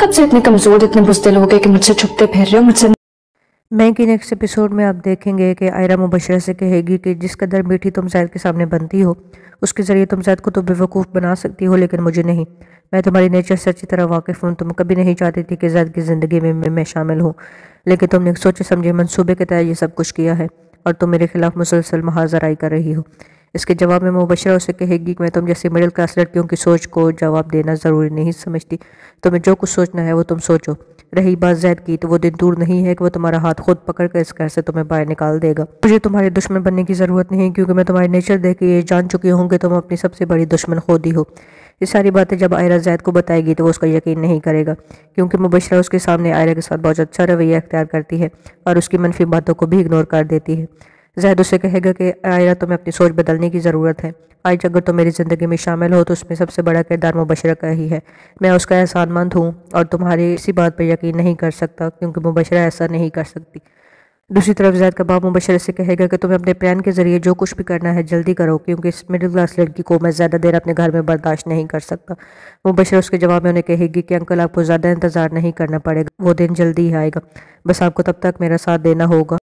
कब से इतने कमजोर इतने बुजदिल हो गए कि मुझसे छुपते फिर रहे हो मुझसे मैं कि नेक्स्ट एपिसोड में आप देखेंगे कि आयरा मुबशरा से कहेगी कि जिस कदर मीठी तुम जैद के सामने बनती हो उसके ज़रिए तुम जैद को तो बेवकूफ़ बना सकती हो लेकिन मुझे नहीं मैं तुम्हारी नेचर से अच्छी तरह वाकिफ़ हूँ तुम कभी नहीं चाहती थी कि जैद की ज़िंदगी में मैं शामिल हूँ लेकिन तुमने सोचे समझे मनसूबे के तहत ये सब कुछ किया है और तुम मेरे खिलाफ मुसलसल महाजराई कर रही हो इसके जवाब में मुबशर उसे कहेगी कि मैं तुम जैसी मिडिल क्लास लड़कियों की सोच को जवाब देना ज़रूरी नहीं समझती तुम्हें जो कुछ सोचना है वो तुम सोचो रही बात जैद की तो वो दिन दूर नहीं है कि वो तुम्हारा हाथ खुद पकड़ कर इस घर से तुम्हें बाहर निकाल देगा मुझे तुम्हारे दुश्मन बनने की ज़रूरत नहीं क्योंकि मैं तुम्हारे नेचर देख के ये जान चुकी हूँ कि तुम अपनी सबसे बड़ी दुश्मन खुद ही हो ये सारी बातें जब आयरा जैद को बताएगी तो वो उसका यकीन नहीं करेगा क्योंकि मुबशरा उसके सामने आयरा के साथ बहुत अच्छा रवैया अख्तियार करती है और उसकी मनफी बातों को भी इग्नोर कर देती है जहद उसे कहेगा कि आयरा तुम्हें अपनी सोच बदलने की ज़रूरत है आज अगर तुम मेरी ज़िंदगी में शामिल हो तो उसमें सबसे बड़ा किरदार मुबशरा का ही है मैं उसका एहसानमंद हूँ और तुम्हारी इसी बात पर यकीन नहीं कर सकता क्योंकि मुबशरा ऐसा नहीं कर सकती दूसरी तरफ जैद का बाप मुबशर से कहेगा कि तुम्हें अपने प्लान के ज़रिए जो कुछ भी करना है जल्दी करो क्योंकि इस मिडिल क्लास लड़की को मैं ज़्यादा देर अपने घर में बर्दाश्त नहीं कर सकता मुबशर उसके जवाब में उन्हें कहेगी कि अंकल आपको ज़्यादा इंतज़ार नहीं करना पड़ेगा वो दिन जल्दी ही आएगा बस आपको तब तक मेरा साथ देना होगा